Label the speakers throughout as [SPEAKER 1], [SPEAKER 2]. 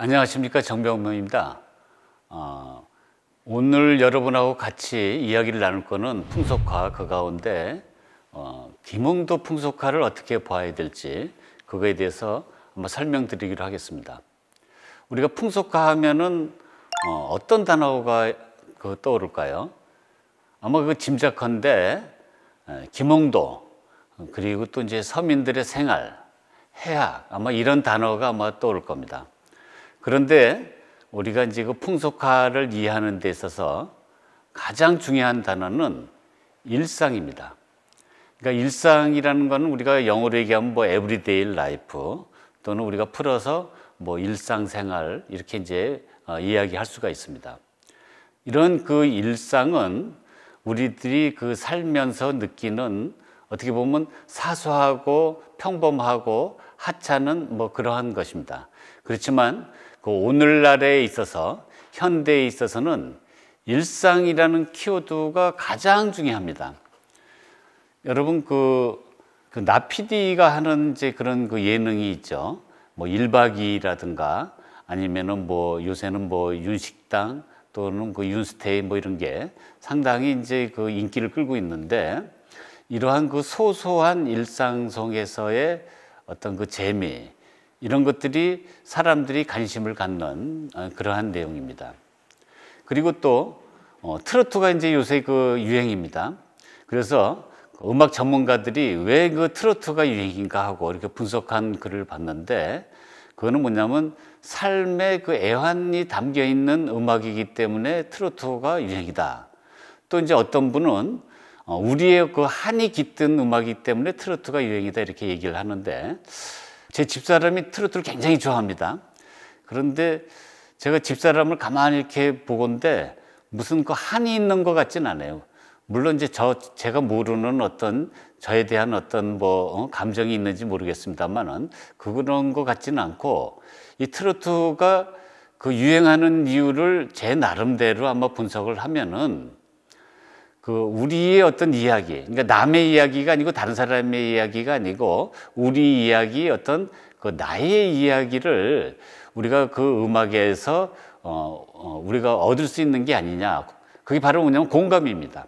[SPEAKER 1] 안녕하십니까 정병명입니다. 어, 오늘 여러분하고 같이 이야기를 나눌 거는 풍속화 그 가운데 어, 김홍도 풍속화를 어떻게 봐야 될지 그거에 대해서 한번 설명드리기로 하겠습니다. 우리가 풍속화 하면은 어, 떤 단어가 그 떠오를까요? 아마 그 짐작컨대 김홍도 그리고 또 이제 서민들의 생활 해학 아마 이런 단어가 아마 떠올 겁니다. 그런데 우리가 이제 그 풍속화를 이해하는 데 있어서 가장 중요한 단어는 일상입니다. 그러니까 일상이라는 것 우리가 영어로 얘기하면 뭐 everyday life 또는 우리가 풀어서 뭐 일상생활 이렇게 이제 어, 이야기할 수가 있습니다. 이런 그 일상은 우리들이 그 살면서 느끼는 어떻게 보면 사소하고 평범하고 하찮은 뭐 그러한 것입니다. 그렇지만 그 오늘날에 있어서 현대에 있어서는 일상이라는 키워드가 가장 중요합니다. 여러분 그, 그 나피디가 하는 이제 그런 그 예능이 있죠. 뭐 1박 이라든가 아니면은 뭐 요새는 뭐 윤식당 또는 그 윤스테이 뭐 이런 게 상당히 이제 그 인기를 끌고 있는데 이러한 그 소소한 일상 속에서의 어떤 그 재미 이런 것들이 사람들이 관심을 갖는 어, 그러한 내용입니다. 그리고 또 어, 트로트가 이제 요새 그 유행입니다. 그래서 음악 전문가들이 왜 그 트로트가 유행인가 하고 이렇게 분석한 글을 봤는데 그거는 뭐냐면 삶의 그 애환이 담겨 있는 음악이기 때문에 트로트가 유행이다. 또 이제 어떤 분은 어, 우리의 그 한이 깃든 음악이기 때문에 트로트가 유행이다 이렇게 얘기를 하는데 제 집사람이 트로트를 굉장히 좋아합니다. 그런데 제가 집사람을 가만히 이렇게 보건데 무슨 그 한이 있는 것 같진 않아요. 물론 이제 저 제가 모르는 어떤 저에 대한 어떤 뭐 어, 감정이 있는지 모르겠습니다만은 그런 것 같지는 않고 이 트로트가 그 유행하는 이유를 제 나름대로 아마 분석을 하면은 그 우리의 어떤 이야기, 그러니까 남의 이야기가 아니고 다른 사람의 이야기가 아니고 우리 이야기 어떤 그 나의 이야기를 우리가 그 음악에서 어, 어, 우리가 얻을 수 있는 게 아니냐. 그게 바로 뭐냐면 공감입니다.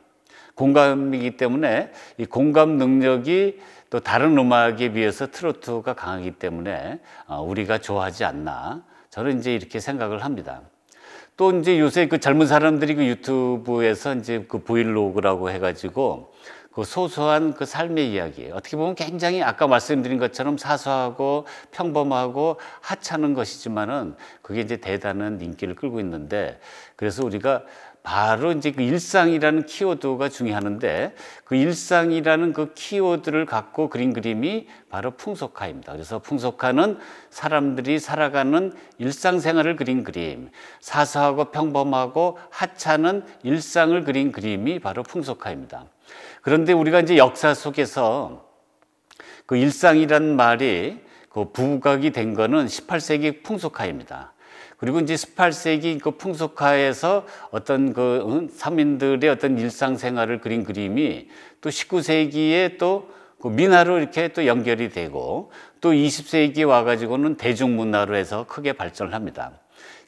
[SPEAKER 1] 공감이기 때문에 이 공감 능력이 또 다른 음악에 비해서 트로트가 강하기 때문에 어, 우리가 좋아하지 않나. 저는 이제 이렇게 생각을 합니다. 또 이제 요새 그 젊은 사람들이 그 유튜브에서 이제 그 브이로그라고 해가지고 그 소소한 그 삶의 이야기 어떻게 보면 굉장히 아까 말씀드린 것처럼 사소하고 평범하고 하찮은 것이지만은 그게 이제 대단한 인기를 끌고 있는데 그래서 우리가 바로 이제 그 일상이라는 키워드가 중요하는데 그 일상이라는 그 키워드를 갖고 그린 그림이 바로 풍속화입니다. 그래서 풍속화는 사람들이 살아가는 일상생활을 그린 그림, 사소하고 평범하고 하찮은 일상을 그린 그림이 바로 풍속화입니다. 그런데 우리가 이제 역사 속에서 그 일상이란 말이 그 부각이 된 거는 18세기 풍속화입니다. 그리고 이제 18세기 그 풍속화에서 어떤 그 사민들의 어떤 일상생활을 그린 그림이 또 19세기에 또 그 민화로 이렇게 또 연결이 되고 또 20세기 에 와가지고는 대중문화로 해서 크게 발전을 합니다.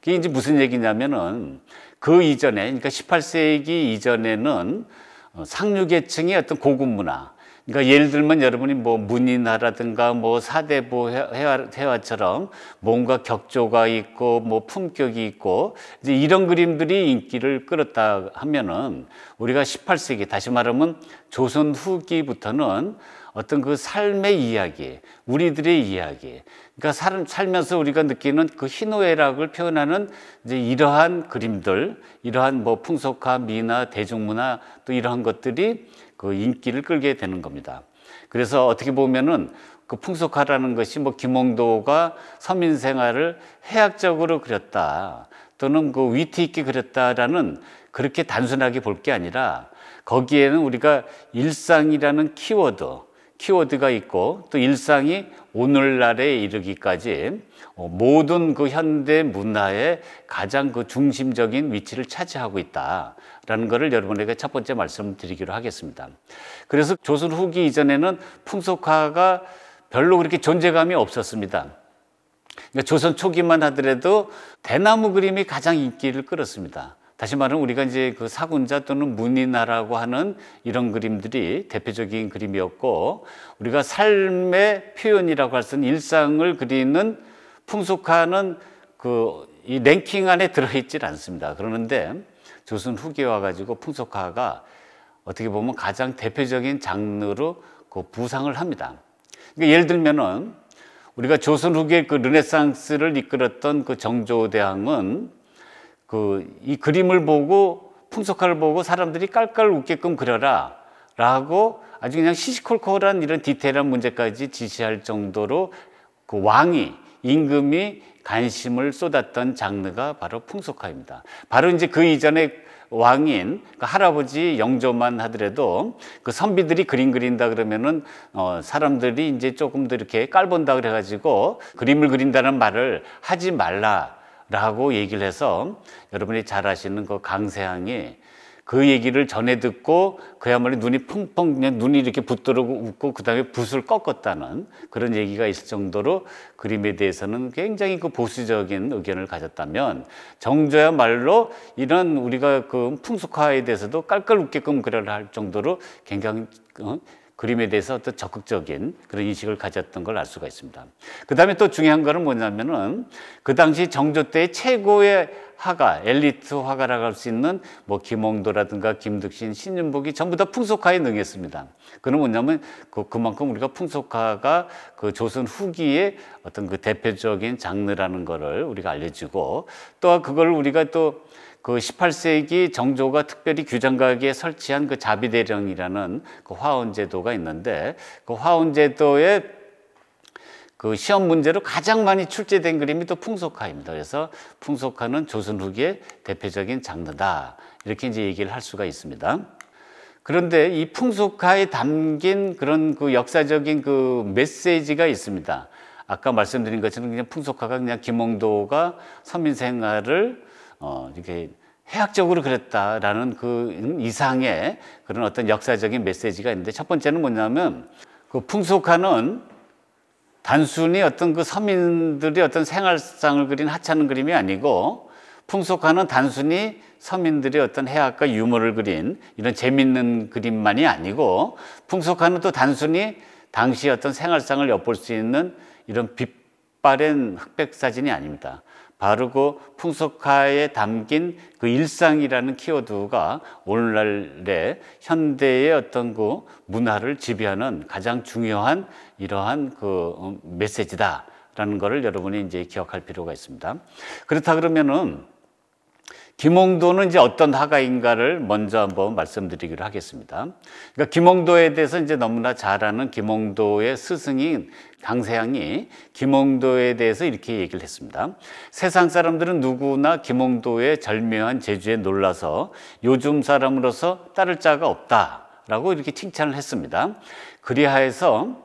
[SPEAKER 1] 그게 이제 무슨 얘기냐면은 그 이전에, 그러니까 18세기 이전에는 어, 상류계층의 어떤 고급 문화, 그러니까 예를 들면 여러분이 뭐문인화라든가뭐 사대부 회화, 회화처럼 뭔가 격조가 있고 뭐 품격이 있고 이제 이런 그림들이 인기를 끌었다 하면은 우리가 18세기 다시 말하면 조선 후기부터는 어떤 그 삶의 이야기, 우리들의 이야기. 그러니까 살, 살면서 우리가 느끼는 그 희노애락을 표현하는 이제 이러한 그림들, 이러한 뭐 풍속화, 미나, 대중문화 또 이러한 것들이 그 인기를 끌게 되는 겁니다. 그래서 어떻게 보면은 그 풍속화라는 것이 뭐 김홍도가 서민 생활을 해학적으로 그렸다 또는 그 위트 있게 그렸다라는 그렇게 단순하게 볼 게 아니라 거기에는 우리가 일상이라는 키워드 키워드가 있고 또 일상이 오늘날에 이르기까지 어, 모든 그 현대 문화의 가장 그 중심적인 위치를 차지하고 있다라는 것을 여러분에게 첫 번째 말씀드리기로 하겠습니다. 그래서 조선 후기 이전에는 풍속화가 별로 그렇게 존재감이 없었습니다. 그러니까 조선 초기만 하더라도 대나무 그림이 가장 인기를 끌었습니다. 다시 말하면 우리가 이제 그 사군자 또는 문인화라고 하는 이런 그림들이 대표적인 그림이었고 우리가 삶의 표현이라고 할 수 있는 일상을 그리는 풍속화는 그 이 랭킹 안에 들어있질 않습니다. 그러는데 조선 후기에 와가지고 풍속화가 어떻게 보면 가장 대표적인 장르로 그 부상을 합니다. 그러니까 예를 들면은 우리가 조선 후기의 그 르네상스를 이끌었던 그 정조대왕은 그이 그림을 보고 풍속화를 보고 사람들이 깔깔 웃게끔 그려라 라고 아주 그냥 시시콜콜한 이런 디테일한 문제까지 지시할 정도로 그 왕이 임금이 관심을 쏟았던 장르가 바로 풍속화입니다. 바로 이제 그 이전에 왕인 그 할아버지 영조만 하더라도 그 선비들이 그림 그린다 그러면은 어 사람들이 이제 조금 더 이렇게 깔본다 그래가지고 그림을 그린다는 말을 하지 말라 라고 얘기를 해서 여러분이 잘 아시는 그 강세항이 그 얘기를 전해 듣고 그야말로 눈이 펑펑 그냥 눈이 이렇게 붙들고 웃고 그다음에 붓을 꺾었다는 그런 얘기가 있을 정도로 그림에 대해서는 굉장히 그 보수적인 의견을 가졌다면 정조야말로 이런 우리가 그 풍속화에 대해서도 깔깔 웃게끔 그려를 할 정도로 굉장히 어, 그림에 대해서 또 적극적인 그런 인식을 가졌던 걸 알 수가 있습니다. 그 다음에 또 중요한 거는 뭐냐면은 그 당시 정조 때 최고의 화가, 엘리트 화가라고 할 수 있는 뭐 김홍도라든가 김득신, 신윤복이 전부 다 풍속화에 능했습니다. 그는 뭐냐면 그, 그만큼 우리가 풍속화가 그 조선 후기의 어떤 그 대표적인 장르라는 거를 우리가 알려주고 또 그걸 우리가 또그 18세기 정조가 특별히 규장각에 설치한 그 자비대령이라는 그 화원제도가 있는데 그 화원제도의 그 시험 문제로 가장 많이 출제된 그림이 또 풍속화입니다. 그래서 풍속화는 조선 후기의 대표적인 장르다. 이렇게 이제 얘기를 할 수가 있습니다. 그런데 이 풍속화에 담긴 그런 그 역사적인 그 메시지가 있습니다. 아까 말씀드린 것처럼 그냥 풍속화가 그냥 김홍도가 서민생활을 어, 이렇게 해학적으로 그랬다라는 그 이상의 그런 어떤 역사적인 메시지가 있는데 첫 번째는 뭐냐면 그 풍속화는 단순히 어떤 그 서민들의 어떤 생활상을 그린 하찮은 그림이 아니고 풍속화는 단순히 서민들의 어떤 해학과 유머를 그린 이런 재밌는 그림만이 아니고 풍속화는 또 단순히 당시 어떤 생활상을 엿볼 수 있는 이런 빛바랜 흑백 사진이 아닙니다. 바르고 풍속화에 담긴 그 일상이라는 키워드가 오늘날의 현대의 어떤 그 문화를 지배하는 가장 중요한 이러한 그 어, 메시지다라는 것을 여러분이 이제 기억할 필요가 있습니다. 그렇다 그러면은 김홍도는 이제 어떤 화가인가를 먼저 한번 말씀드리기로 하겠습니다. 그러니까 김홍도에 대해서 이제 너무나 잘 아는 김홍도의 스승인 강세양이 김홍도에 대해서 이렇게 얘기를 했습니다. 세상 사람들은 누구나 김홍도의 절묘한 재주에 놀라서 요즘 사람으로서 따를 자가 없다라고 이렇게 칭찬을 했습니다. 그리하여서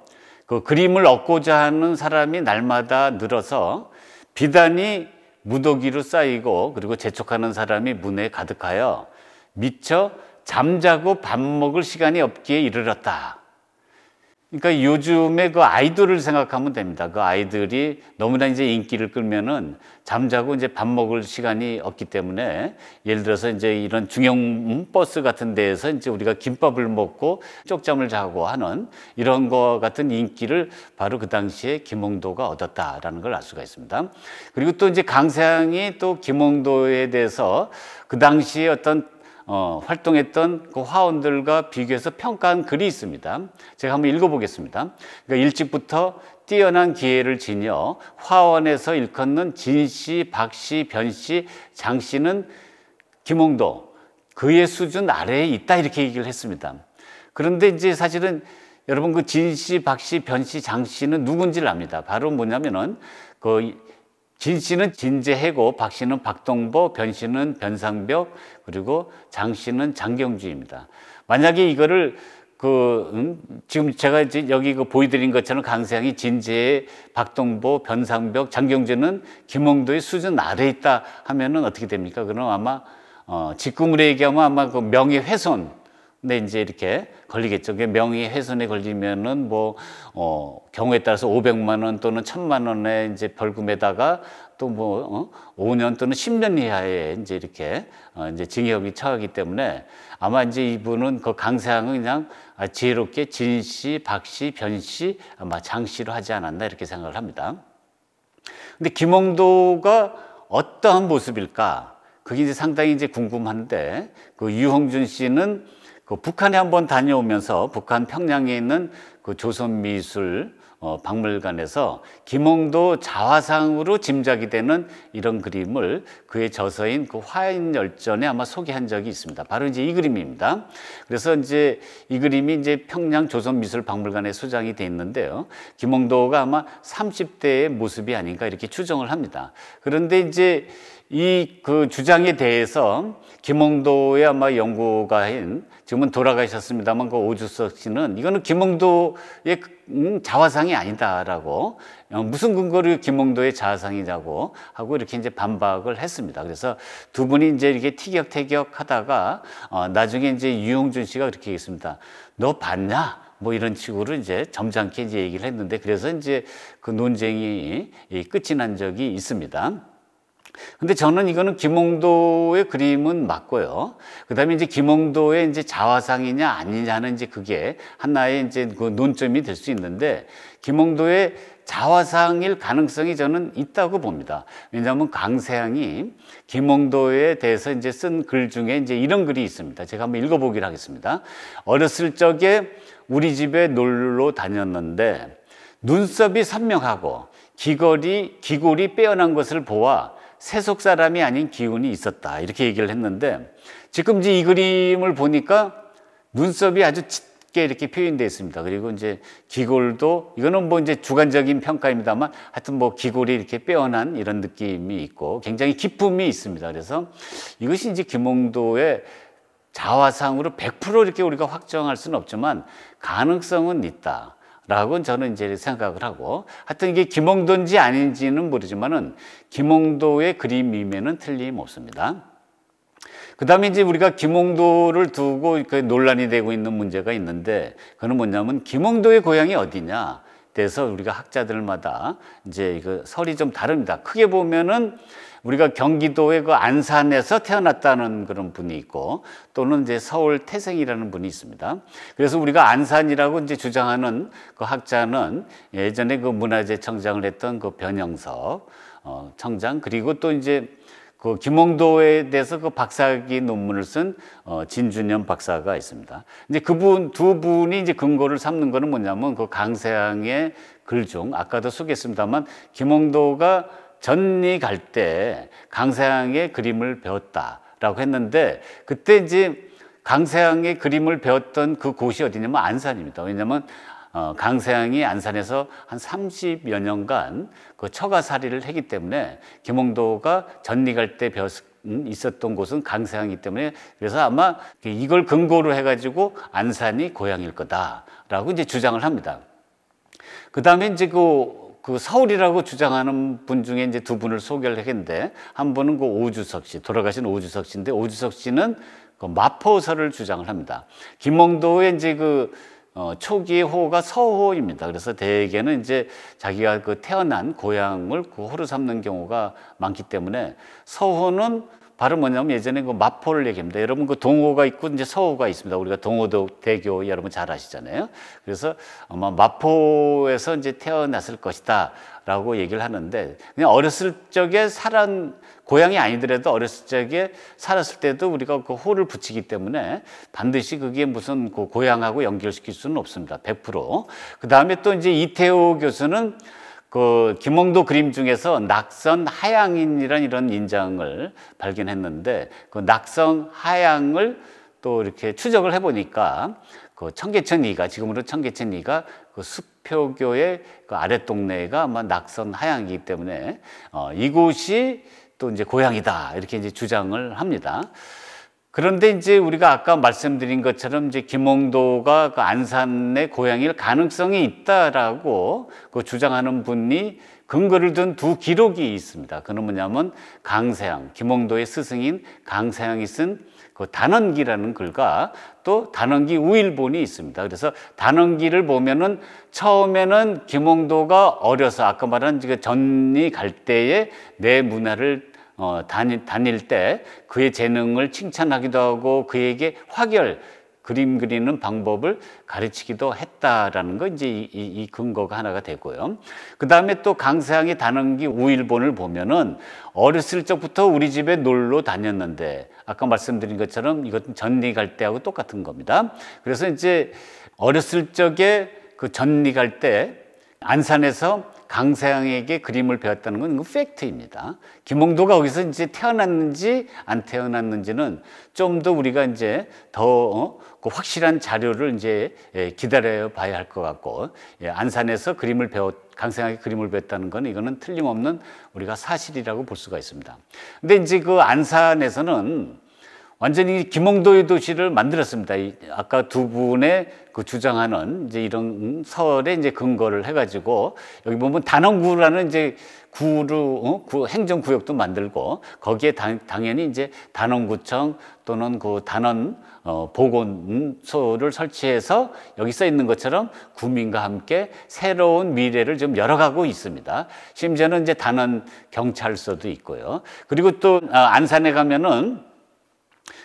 [SPEAKER 1] 그 그림을 얻고자 하는 사람이 날마다 늘어서 비단이 무더기로 쌓이고 그리고 재촉하는 사람이 문에 가득하여 미처 잠자고 밥 먹을 시간이 없기에 이르렀다. 그러니까 요즘에 그 아이들을 생각하면 됩니다. 그 아이들이 너무나 이제 인기를 끌면은 잠자고 이제 밥 먹을 시간이 없기 때문에 예를 들어서 이제 이런 중형 버스 같은 데에서 이제 우리가 김밥을 먹고 쪽잠을 자고 하는 이런 거 같은 인기를 바로 그 당시에 김홍도가 얻었다라는 걸 알 수가 있습니다. 그리고 또 이제 강세양이 또 김홍도에 대해서 그 당시에 어떤 어, 활동했던 그 화원들과 비교해서 평가한 글이 있습니다. 제가 한번 읽어보겠습니다. 그러니까 일찍부터 뛰어난 기회를 지녀 화원에서 일컫는 진 씨, 박 씨, 변 씨, 장 씨는 김홍도 그의 수준 아래에 있다 이렇게 얘기를 했습니다. 그런데 이제 사실은 여러분 그 진 씨, 박 씨, 변 씨, 장 씨는 누군지를 압니다. 바로 뭐냐면은 그진 씨는 진재해고 박 씨는 박동보, 변 씨는 변상벽, 그리고 장 씨는 장경주입니다. 만약에 이거를 그 음, 지금 제가 이제 여기 그 보여드린 것처럼 강세양이 진재의 박동보, 변상벽, 장경주는 김홍도의 수준 아래 있다 하면은 어떻게 됩니까? 그럼 아마 어, 직구물로 얘기하면 아마 그 명예훼손 근데 이제 이렇게 걸리겠죠. 명의 훼손에 걸리면은 뭐, 어, 경우에 따라서 500만 원 또는 1000만 원의 이제 벌금에다가 또 뭐 어? 5년 또는 10년 이하에 이제 이렇게 어, 이제 징역이 처하기 때문에 아마 이제 이분은 그 강세항은 그냥 아, 지혜롭게 진 씨, 박 씨, 변 씨, 아마 장 씨로 하지 않았나 이렇게 생각을 합니다. 근데 김홍도가 어떠한 모습일까? 그게 이제 상당히 이제 궁금한데 그 유홍준 씨는 그 북한에 한번 다녀오면서 북한 평양에 있는 그 조선미술 어, 박물관에서 김홍도 자화상으로 짐작이 되는 이런 그림을 그의 저서인 그 화인 열전에 아마 소개한 적이 있습니다. 바로 이제 이 그림입니다. 그래서 이제 이 그림이 이제 평양 조선미술박물관에 소장이 돼 있는데요. 김홍도가 아마 30대의 모습이 아닌가 이렇게 추정을 합니다. 그런데 이제 이 그 주장에 대해서 김홍도의 아마 연구가인 지금은 돌아가셨습니다만 그 오주석 씨는 이거는 김홍도의 그, 음, 자화상이 아니다라고 어, 무슨 근거로 김홍도의 자화상이냐고 하고 이렇게 이제 반박을 했습니다. 그래서 두 분이 이제 이렇게 티격태격 하다가 어, 나중에 이제 유용준 씨가 그렇게 얘기했습니다. 너 봤냐? 뭐 이런 식으로 이제 점잖게 이제 얘기를 했는데 그래서 이제 그 논쟁이 끝이 난 적이 있습니다. 근데 저는 이거는 김홍도의 그림은 맞고요. 그 다음에 이제 김홍도의 이제 자화상이냐 아니냐는 이제 그게 하나의 이제 그 논점이 될 수 있는데 김홍도의 자화상일 가능성이 저는 있다고 봅니다. 왜냐하면 강세양이 김홍도에 대해서 이제 쓴 글 중에 이제 이런 글이 있습니다. 제가 한번 읽어보기로 하겠습니다. 어렸을 적에 우리 집에 놀러 다녔는데 눈썹이 선명하고 귀걸이, 귀골이 빼어난 것을 보아 세속 사람이 아닌 기운이 있었다. 이렇게 얘기를 했는데 지금 이제 이 그림을 보니까 눈썹이 아주 짙게 이렇게 표현되어 있습니다. 그리고 이제 기골도 이거는 뭐 이제 주관적인 평가입니다만 하여튼 뭐 기골이 이렇게 빼어난 이런 느낌이 있고 굉장히 기쁨이 있습니다. 그래서 이것이 이제 김홍도의 자화상으로 100% 이렇게 우리가 확정할 수는 없지만 가능성은 있다. 라고 저는 이제 생각을 하고 하여튼 이게 김홍도인지 아닌지는 모르지만은 김홍도의 그림임에는 틀림없습니다. 그 다음에 이제 우리가 김홍도를 두고 논란이 되고 있는 문제가 있는데 그는 뭐냐면 김홍도의 고향이 어디냐 대해서 우리가 학자들마다 이제 이거 그 설이 좀 다릅니다. 크게 보면은 우리가 경기도의 그 안산에서 태어났다는 그런 분이 있고 또는 이제 서울 태생이라는 분이 있습니다. 그래서 우리가 안산이라고 이제 주장하는 그 학자는 예전에 그 문화재 청장을 했던 그 변영석 어, 청장 그리고 또 이제 그 김홍도에 대해서 그 박사학위 논문을 쓴 어, 진준현 박사가 있습니다. 이제 그분 두 분이 이제 근거를 삼는 거는 뭐냐면 그 강세항의 글 중 아까도 소개했습니다만 김홍도가 전리 갈 때강세양의 그림을 배웠다라고 했는데 그때 이제 강세양의 그림을 배웠던 그 곳이 어디냐면 안산입니다. 왜냐면 하 어, 강세양이 안산에서 한 30여 년간 그 처가살이를 했기 때문에 김홍도가 전리갈 때 배웠, 음, 있었던 곳은 강세양이기 때문에 그래서 아마 그 이걸 근거로 해가지고 안산이 고향일 거다라고 이제 주장을 합니다. 그 다음에 이제 그그 서울이라고 주장하는 분 중에 이제 두 분을 소개를 했는데 한 분은 그 오주석 씨 돌아가신 오주석 씨인데 오주석 씨는 그 마포서를 주장을 합니다. 김홍도의 이제 그 어, 초기의 호가 서호입니다. 그래서 대개는 이제 자기가 그 태어난 고향을 그 호로 삼는 경우가 많기 때문에 서호는 발음 뭐냐면 예전에 그 마포를 얘기합니다. 여러분 그 동호가 있고 이제 서호가 있습니다. 우리가 동호도 대교 여러분 잘 아시잖아요. 그래서 아마 마포에서 이제 태어났을 것이다라고 얘기를 하는데 그냥 어렸을 적에 살았 고향이 아니더라도 어렸을 적에 살았을 때도 우리가 그 호를 붙이기 때문에 반드시 그게 무슨 그 고향하고 연결시킬 수는 없습니다. 100%. 그 다음에 또 이제 이태호 교수는 그 김홍도 그림 중에서 낙선 하양인이라는 이런 인장을 발견했는데 그 낙선 하양을 또 이렇게 추적을 해보니까 그 청계천이가 지금으로 청계천이가 그 수표교의 그아랫 동네가 아마 낙선 하양이기 때문에 어, 이곳이 또 이제 고향이다 이렇게 이제 주장을 합니다. 그런데 이제 우리가 아까 말씀드린 것처럼 이제 김홍도가 그 안산의 고향일 가능성이 있다라고 그 주장하는 분이 근거를 둔 두 기록이 있습니다. 그는 뭐냐면 강세양, 김홍도의 스승인 강세양이 쓴 그 단원기라는 글과 또 단원기 우일본이 있습니다. 그래서 단원기를 보면은 처음에는 김홍도가 어려서 아까 말한 그 전이 갈때에내 문화를 어, 다닐, 다닐 때 그의 재능을 칭찬하기도 하고 그에게 화결, 그림 그리는 방법을 가르치기도 했다라는 거 이제 이, 이 근거가 하나가 되고요. 그 다음에 또 강세항의 단원기 우일본을 보면은 어렸을 적부터 우리 집에 놀러 다녔는데 아까 말씀드린 것처럼 이것은 전리 갈 때하고 똑같은 겁니다. 그래서 이제 어렸을 적에 그 전리 갈 때 안산에서 강서양에게 그림을 배웠다는 건 팩트입니다. 김홍도가 거기서 이제 태어났는지 안 태어났는지는 좀 더 우리가 이제 더그 어, 확실한 자료를 이제 예, 기다려 봐야 할 것 같고 예, 안산에서 그림을 배웠 강생하게 그림을 배웠다는건 이거는 틀림없는 우리가 사실이라고 볼 수가 있습니다. 근데 이제 그 안산에서는 완전히 김홍도의 도시를 만들었습니다. 아까 두 분의 그 주장하는 이제 이런 설에 이제 근거를 해가지고 여기 보면 단원구라는 이제 구루 어? 구, 행정구역도 만들고 거기에 당, 연히 이제 단원구청 또는 그 단원 어, 보건소를 설치해서 여기 써 있는 것처럼 구민과 함께 새로운 미래를 좀 열어가고 있습니다. 심지어는 이제 단원 경찰서도 있고요. 그리고 또 아, 안산에 가면은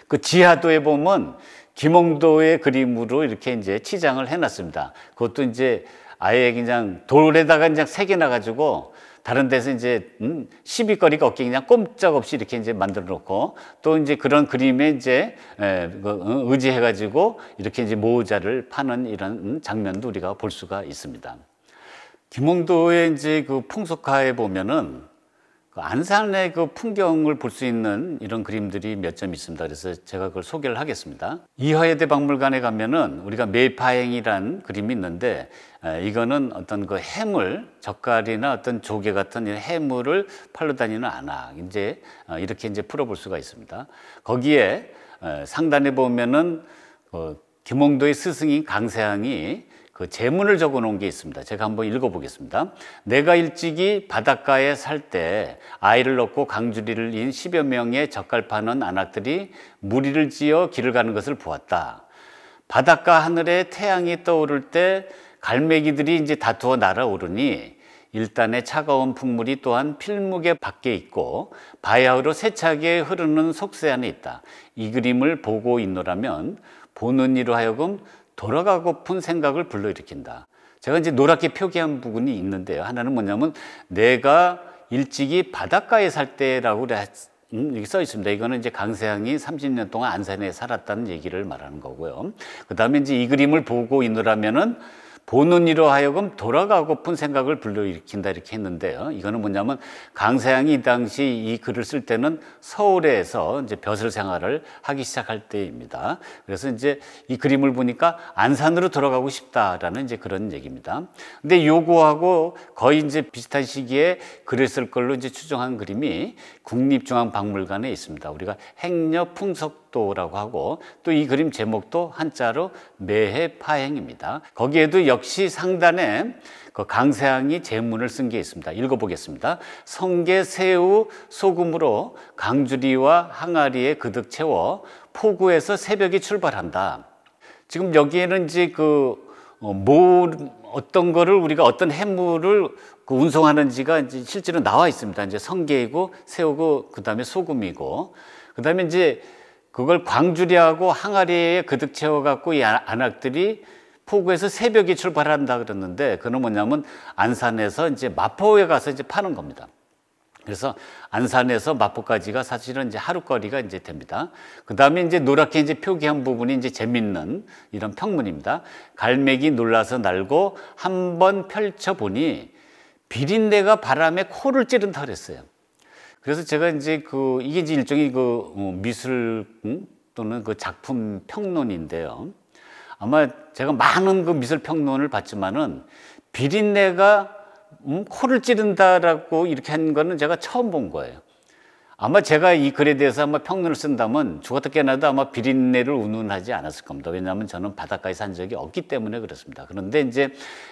[SPEAKER 1] 그 지하도에 보면 김홍도의 그림으로 이렇게 이제 치장을 해놨습니다. 그것도 이제 아예 그냥 돌에다가 그냥 새겨놔 가지고 다른 데서 이제 음, 시비거리가 없게 그냥 꼼짝없이 이렇게 이제 만들어 놓고 또 이제 그런 그림에 이제 그, 어, 의지해 가지고 이렇게 이제 모자를 파는 이런 음, 장면도 우리가 볼 수가 있습니다. 김홍도의 이제 그 풍속화에 보면은 그 안산의 그 풍경을 볼 수 있는 이런 그림들이 몇 점 있습니다. 그래서 제가 그걸 소개를 하겠습니다. 이화여대 박물관에 가면은 우리가 매파행이란 그림이 있는데 이거는 어떤 그 해물, 젓갈이나 어떤 조개 같은 해물을 팔러 다니는 안악 이제 어, 이렇게 이제 풀어볼 수가 있습니다. 거기에 상단에 보면은 그 김홍도의 스승인 강세항이 그 제문을 적어 놓은 게 있습니다. 제가 한번 읽어 보겠습니다. 내가 일찍이 바닷가에 살 때 아이를 넣고 강주리를 인 10여 명의 젓갈 파는 아낙들이 무리를 지어 길을 가는 것을 보았다. 바닷가 하늘에 태양이 떠오를 때 갈매기들이 이제 다투어 날아오르니 일단의 차가운 풍물이 또한 필묵에 밖에 있고 바야흐로 세차게 흐르는 속세 안에 있다. 이 그림을 보고 있노라면 보는 이로 하여금 돌아가고픈 생각을 불러일으킨다. 제가 이제 노랗게 표기한 부분이 있는데요. 하나는 뭐냐면 내가 일찍이 바닷가에 살 때라고 음, 써 있습니다. 이거는 이제 강세양이 30년 동안 안산에 살았다는 얘기를 말하는 거고요. 그 다음에 이제 이 그림을 보고 있느라면은 보는 이로 하여금 돌아가고픈 생각을 불러일으킨다 이렇게 했는데요. 이거는 뭐냐면 강사양이 당시 이 글을 쓸 때는 서울에서 이제 벼슬 생활을 하기 시작할 때입니다. 그래서 이제 이 그림을 보니까 안산으로 돌아가고 싶다라는 이제 그런 얘기입니다. 근데 요거하고 거의 이제 비슷한 시기에 글을 쓸 걸로 이제 추정한 그림이 국립중앙박물관에 있습니다. 우리가 행여 풍속 학도라고 하고 또 이 그림 제목도 한자로 매해 파행입니다. 거기에도 역시 상단에 그 강세항이 제문을 쓴 게 있습니다. 읽어보겠습니다. 성게 새우 소금으로 강주리와 항아리에 그득 채워 포구에서 새벽이 출발한다. 지금 여기에는 이제 그 어, 뭐, 어떤 거를 우리가 어떤 해물을 그 운송하는지가 이제 실제로 나와 있습니다. 이제 성게이고 새우고 그다음에 소금이고 그다음에 이제 그걸 광주리하고 항아리에 그득 채워갖고 이 아, 안악들이 포구에서 새벽에 출발한다 그랬는데 그는 뭐냐면 안산에서 이제 마포에 가서 이제 파는 겁니다. 그래서 안산에서 마포까지가 사실은 이제 하루거리가 이제 됩니다. 그 다음에 이제 노랗게 이제 표기한 부분이 이제 재밌는 이런 평문입니다. 갈매기 놀라서 날고 한 번 펼쳐보니 비린내가 바람에 코를 찌른다 그랬어요. 그래서 제가 이제 그 이게 이제 일종의 그 뭐 미술 또는 그 작품 평론인데요. 아마 제가 많은 그 미술 평론을 봤지만은 비린내가 음, 코를 찌른다라고 이렇게 한 거는 제가 처음 본 거예요. 아마 제가 이 글에 대해서 아마 평론을 쓴다면 죽었다 깨어나도 아마 비린내를 운운하지 않았을 겁니다. 왜냐하면 저는 바닷가에 산 적이 없기 때문에 그렇습니다. 그런데 이제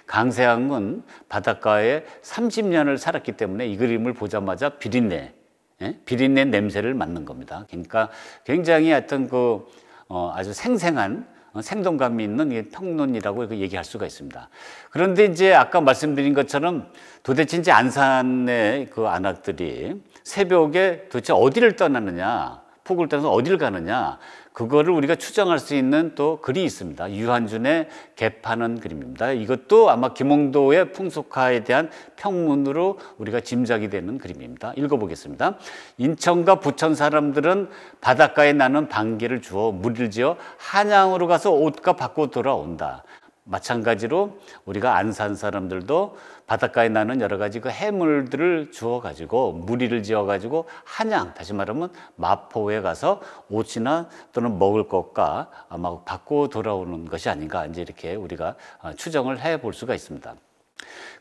[SPEAKER 1] 강세항은 바닷가에 30년을 살았기 때문에 이 그림을 보자마자 비린내 예? 비린내 냄새를 맡는 겁니다. 그러니까 굉장히 어떤 그 어, 아주 생생한 어, 생동감이 있는 평론이라고 그 얘기할 수가 있습니다. 그런데 이제 아까 말씀드린 것처럼 도대체 이제 안산의 그 안악들이 새벽에 도대체 어디를 떠나느냐, 폭을 떠나서 어디를 가느냐 그거를 우리가 추정할 수 있는 또 글이 있습니다. 유한준의 개판은 그림입니다. 이것도 아마 김홍도의 풍속화에 대한 평문으로 우리가 짐작이 되는 그림입니다. 읽어보겠습니다. 인천과 부천 사람들은 바닷가에 나는 방개를 주어 물을 지어 한양으로 가서 옷과 바꿔 돌아온다. 마찬가지로 우리가 안산 사람들도 바닷가에 나는 여러 가지 그 해물들을 주워 가지고 무리를 지어 가지고 한양 다시 말하면 마포에 가서 옷이나 또는 먹을 것과 아마 받고 돌아오는 것이 아닌가 이제 이렇게 우리가 어, 추정을 해 볼 수가 있습니다.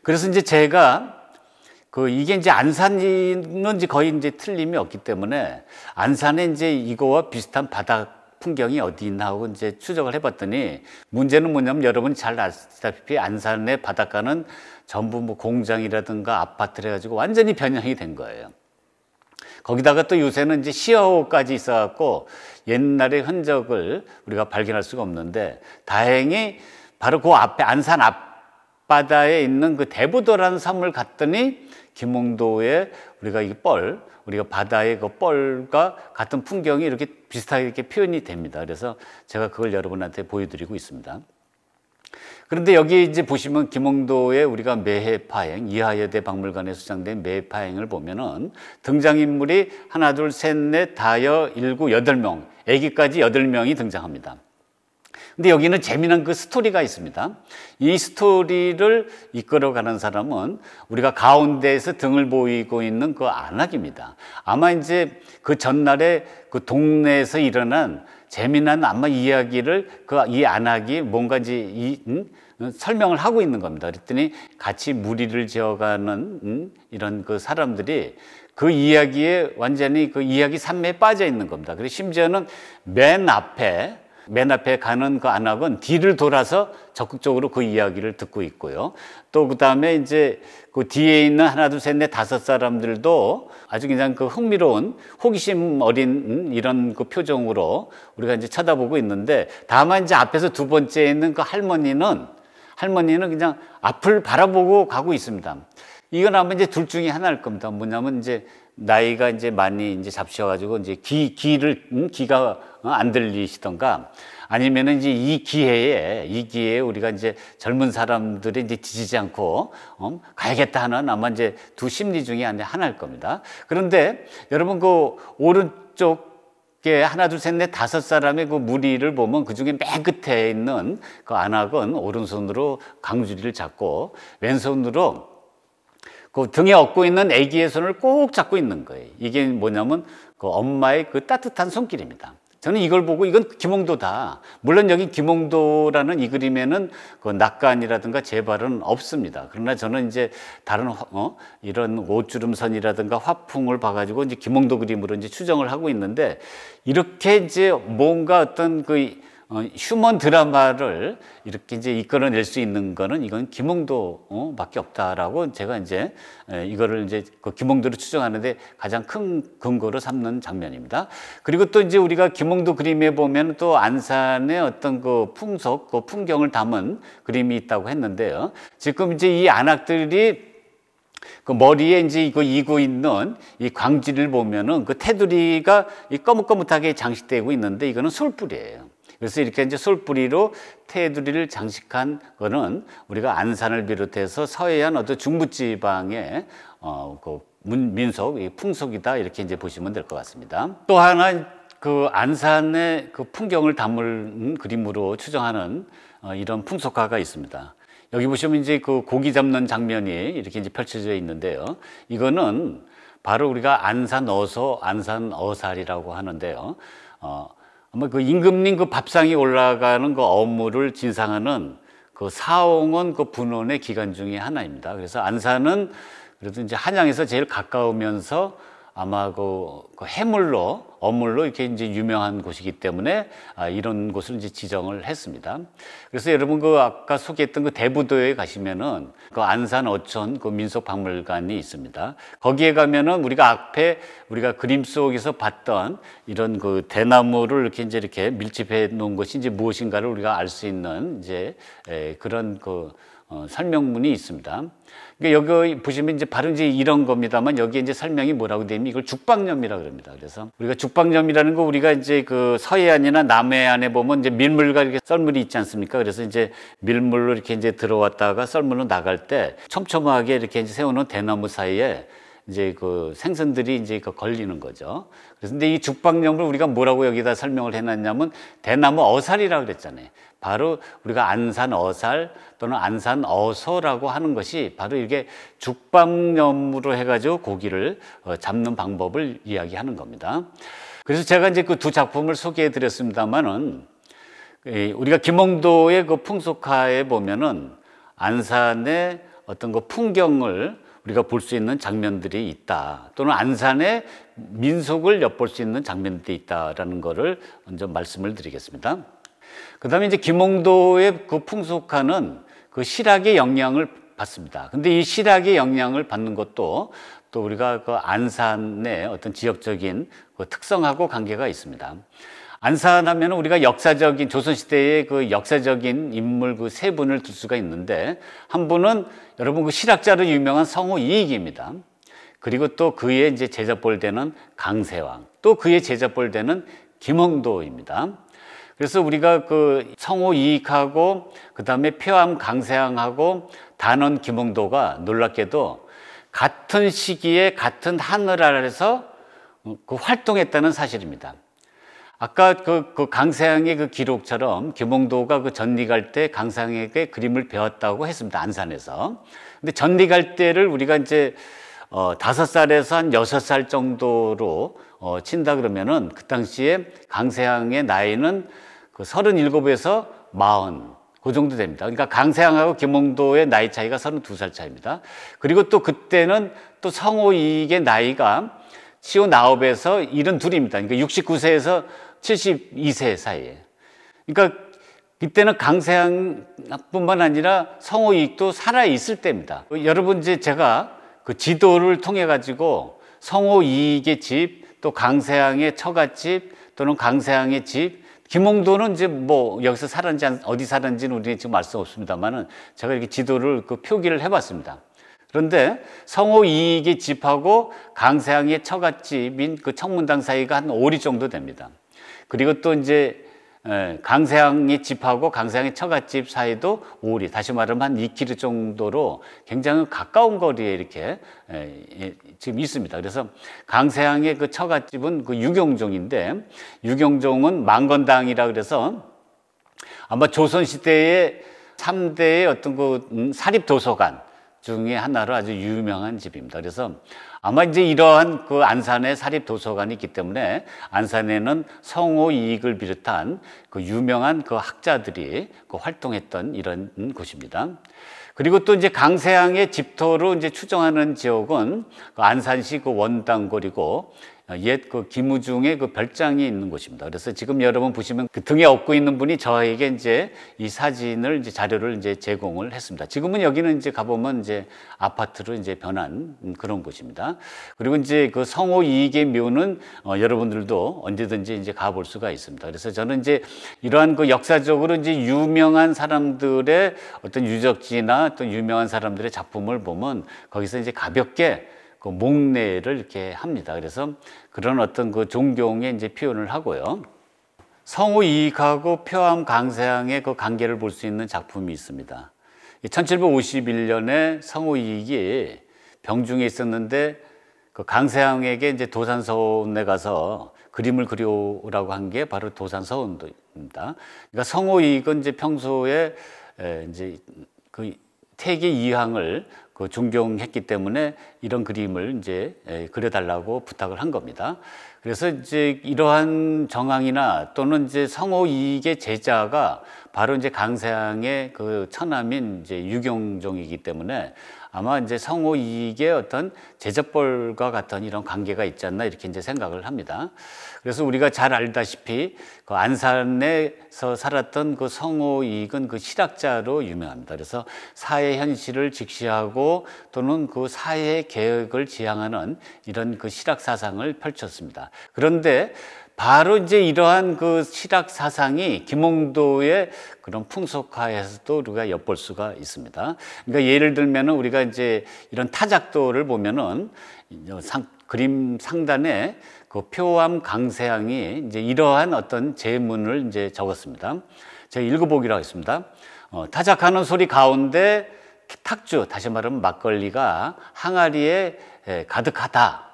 [SPEAKER 1] 그래서 이제 제가 그 이게 이제 안산은 이 이제 거의 이제 틀림이 없기 때문에 안산에 이제 이거와 비슷한 바닷 풍경이 어디 있나 하고 이제 추적을 해봤더니 문제는 뭐냐면 여러분 잘 아시다시피 안산의 바닷가는 전부 뭐 공장이라든가 아파트를 해가지고 완전히 변형이 된 거예요. 거기다가 또 요새는 이제 시어호까지 있어갖고 옛날의 흔적을 우리가 발견할 수가 없는데 다행히 바로 그 앞에 안산 앞바다에 있는 그 대부도라는 섬을 갔더니 김홍도의 우리가 이 뻘, 우리가 바다의 그 뻘과 같은 풍경이 이렇게 비슷하게 표현이 됩니다. 그래서 제가 그걸 여러분한테 보여드리고 있습니다. 그런데 여기 이제 보시면 김홍도의 우리가 매해파행, 이하여대 박물관에 수장된 매해파행을 보면은 등장인물이 하나, 둘, 셋, 넷, 다여, 일곱, 여덟 명, 애기까지 여덟 명이 등장합니다. 근데 여기는 재미난 그 스토리가 있습니다. 이 스토리를 이끌어가는 사람은 우리가 가운데에서 등을 보이고 있는 그 안악입니다. 아마 이제 그 전날에 그 동네에서 일어난 재미난 아마 이야기를 그 이 안악이 뭔가 이제 이, 음? 설명을 하고 있는 겁니다. 그랬더니 같이 무리를 지어가는 음? 이런 그 사람들이 그 이야기에 완전히 그 이야기 산매에 빠져 있는 겁니다. 그리고 심지어는 맨 앞에 맨 앞에 가는 그 안압은 뒤를 돌아서 적극적으로 그 이야기를 듣고 있고요. 또 그 다음에 이제 그 뒤에 있는 하나, 둘, 셋, 넷, 다섯 사람들도 아주 그냥 그 흥미로운 호기심 어린 이런 그 표정으로 우리가 이제 쳐다보고 있는데 다만 이제 앞에서 두 번째 있는 그 할머니는 할머니는 그냥 앞을 바라보고 가고 있습니다. 이건 아마 이제 둘 중에 하나일 겁니다. 뭐냐면 이제 나이가 이제 많이 이제 잡셔가지고 이제 귀, 귀를, 음, 귀가 안 들리시던가 아니면은 이제 이 기회에, 이 기회에 우리가 이제 젊은 사람들이 이제 지지지 않고, 어, 가야겠다 하는 아마 이제 두 심리 중에 하나일 겁니다. 그런데 여러분 그 오른쪽 게 하나 둘 셋 넷 다섯 사람의 그 무리를 보면 그 중에 맨 끝에 있는 그 안악은 오른손으로 강주리를 잡고 왼손으로 그 등에 업고 있는 아기의 손을 꼭 잡고 있는 거예요. 이게 뭐냐면 그 엄마의 그 따뜻한 손길입니다. 저는 이걸 보고 이건 김홍도다. 물론 여기 김홍도라는 이 그림에는 그 낙관이라든가 재발은 없습니다. 그러나 저는 이제 다른 어? 이런 옷주름선이라든가 화풍을 봐가지고 이제 김홍도 그림으로 이제 추정을 하고 있는데 이렇게 이제 뭔가 어떤 그 어, 휴먼 드라마를 이렇게 이제 이끌어낼 수 있는 거는 이건 김홍도밖에 어, 없다라고 제가 이제 에, 이거를 이제 그 김홍도를 추정하는데 가장 큰 근거로 삼는 장면입니다. 그리고 또 이제 우리가 김홍도 그림에 보면 또 안산의 어떤 그 풍속, 그 풍경을 담은 그림이 있다고 했는데요. 지금 이제 이 안악들이 그 머리에 이제 이거 이고 있는 이 광지를 보면은 그 테두리가 이 거뭇거뭇하게 장식되고 있는데 이거는 솔불이에요. 그래서 이렇게 이제 솔뿌리로 테두리를 장식한 거는 우리가 안산을 비롯해서 서해안 어떤 중부지방의 어, 그 문, 민속, 풍속이다 이렇게 이제 보시면 될 것 같습니다. 또 하나 그 안산의 그 풍경을 담은 그림으로 추정하는 어, 이런 풍속화가 있습니다. 여기 보시면 이제 그 고기 잡는 장면이 이렇게 이제 펼쳐져 있는데요. 이거는 바로 우리가 안산 어소, 안산 어살이라고 하는데요. 어, 아마 그 임금님 그 밥상이 올라가는 그 업무를 진상하는 그 사홍원 그 분원의 기관 중의 하나입니다. 그래서 안산은 그래도 이제 한양에서 제일 가까우면서 아마 그, 그 해물로 어물로 이렇게 이제 유명한 곳이기 때문에 아, 이런 곳을 이제 지정을 했습니다. 그래서 여러분 그 아까 소개했던 그 대부도에 가시면은 그 안산 어촌 그 민속 박물관이 있습니다. 거기에 가면은 우리가 앞에 우리가 그림 속에서 봤던 이런 그 대나무를 이렇게 이제 이렇게 밀집해 놓은 것이 이제 무엇인가를 우리가 알 수 있는 이제 에, 그런 그 어, 설명문이 있습니다. 그러니까 여기 보시면 이제 바로 이제 이런 겁니다만 여기에 이제 설명이 뭐라고 되면 이걸 죽방염이라 그럽니다. 그래서 우리가 죽방염이라는 거 우리가 이제 그 서해안이나 남해안에 보면 이제 밀물과 이렇게 썰물이 있지 않습니까? 그래서 이제 밀물로 이렇게 이제 들어왔다가 썰물로 나갈 때 촘촘하게 이렇게 이제 세우는 대나무 사이에 이제 그 생선들이 이제 그 걸리는 거죠. 그래서 데이 죽방염을 우리가 뭐라고 여기다 설명을 해놨냐면 대나무 어살이라고 그랬잖아요. 바로 우리가 안산 어살 또는 안산 어소라고 하는 것이 바로 이게 죽방염으로 해가지고 고기를 어, 잡는 방법을 이야기하는 겁니다. 그래서 제가 이제 그 두 작품을 소개해 드렸습니다만은 우리가 김홍도의 그 풍속화에 보면은 안산의 어떤 그 풍경을 우리가 볼 수 있는 장면들이 있다. 또는 안산의 민속을 엿볼 수 있는 장면들이 있다라는 거를 먼저 말씀을 드리겠습니다. 그다음에 이제 김홍도의 그 풍속화는 그 실학의 영향을 받습니다. 근데 이 실학의 영향을 받는 것도 또 우리가 그 안산의 어떤 지역적인 그 특성하고 관계가 있습니다. 안산하면 우리가 역사적인 조선시대의 그 역사적인 인물 그 세 분을 둘 수가 있는데 한 분은 여러분 그 실학자로 유명한 성호 이익입니다. 그리고 또 그의 이제 제자뻘되는 강세왕, 또 그의 제자뻘되는 김홍도입니다. 그래서 우리가 그 성호 이익하고 그 다음에 표암 강세왕하고 단원 김홍도가 놀랍게도 같은 시기에 같은 하늘 아래서 그 활동했다는 사실입니다. 아까 그, 그 강사양의 그 기록처럼 김홍도가 그 전리 갈 때 강사양에게 그림을 배웠다고 했습니다. 안산에서. 근데 전리 갈 때를 우리가 이제 어, 다섯 살에서 한 여섯 살 정도로 어, 친다 그러면은 그 당시에 강세양의 나이는 그 서른일곱에서 마흔 그 정도 됩니다. 그러니까 강세양하고 김홍도의 나이 차이가 서른두 살 차입니다. 그리고 또 그때는 또 성호 이익의 나이가 시호 나홉에서 일흔 둘입니다. 그러니까 육십구 세에서 72세 사이에. 그러니까 이때는 강세양뿐만 아니라 성호익도 살아있을 때입니다. 여러분 이제 제가 그 지도를 통해 가지고 성호이익의 집, 또강세양의 처갓집 또는 강세양의 집, 김홍도는 이제 뭐 여기서 살았는지 어디 살았는지는 우리는 지금 알 수 없습니다만은 제가 이렇게 지도를 그 표기를 해봤습니다. 그런데 성호 이익의 집하고 강세양의 처갓집인 그 청문당 사이가 한 오 리 정도 됩니다. 그리고 또 이제 예, 강세항의 집하고 강세항의 처갓집 사이도 오리, 다시 말하면 한 2km 정도로 굉장히 가까운 거리에 이렇게 예, 예, 지금 있습니다. 그래서 강세항의 그 처갓집은 그 유경종인데 유경종은 망건당이라 그래서 아마 조선시대의 3대의 어떤 그 음, 사립도서관 중에 하나로 아주 유명한 집입니다. 그래서 아마 이제 이러한 그안산의 사립 도서관이 있기 때문에 안산에는 성호 이익을 비롯한 그 유명한 그 학자들이 그 활동했던 이런 곳입니다. 그리고 또 이제 강세양의 집토로 이제 추정하는 지역은 그 안산시 그 원당골이고 아, 옛그 기무중의 그 별장이 있는 곳입니다. 그래서 지금 여러분 보시면 그 등에 업고 있는 분이 저에게 이제 이 사진을 이제 자료를 이제 제공을 했습니다. 지금은 여기는 이제 가보면 이제 아파트로 이제 변한 그런 곳입니다. 그리고 이제 그 성호 이익의 묘는 어, 여러분들도 언제든지 이제 가볼 수가 있습니다. 그래서 저는 이제 이러한 그 역사적으로 이제 유명한 사람들의 어떤 유적지나 또 유명한 사람들의 작품을 보면 거기서 이제 가볍게 그 목례를 이렇게 합니다. 그래서 그런 어떤 그 존경의 이제 표현을 하고요. 성우 이익하고 표암 강세항의 그 관계를 볼 수 있는 작품이 있습니다. 1751년에 성우 이익이 병중에 있었는데 그 강세항에게 이제 도산서원에 가서 그림을 그려오라고 한 게 바로 도산서원입니다. 그러니까 성호 이익은 이제 평소에 이제 그 태계 이항을 그 존경했기 때문에 이런 그림을 이제 그려달라고 부탁을 한 겁니다. 그래서 이제 이러한 정황이나 또는 이제 성호 이익의 제자가 바로 이제 강세양의 그 처남인 이제 유경종이기 때문에 아마 이제 성호 이익의 어떤 제적벌과 같은 이런 관계가 있지 않나 이렇게 이제 생각을 합니다. 그래서 우리가 잘 알다시피 그 안산에서 살았던 그 성호 이익은 그 실학자로 유명합니다. 그래서 사회 현실을 직시하고 또는 그 사회 개혁을 지향하는 이런 그 실학 사상을 펼쳤습니다. 그런데 바로 이제 이러한 그 실학 사상이 김홍도의 그런 풍속화에서도 우리가 엿볼 수가 있습니다. 그러니까 예를 들면은 우리가 이제 이런 타작도를 보면은 상, 그림 상단에 그 표암 강세양이 이제 이러한 어떤 제문을 이제 적었습니다. 제가 읽어보기로 하겠습니다. 어, 타작하는 소리 가운데 탁주, 다시 말하면 막걸리가 항아리에 가득하다.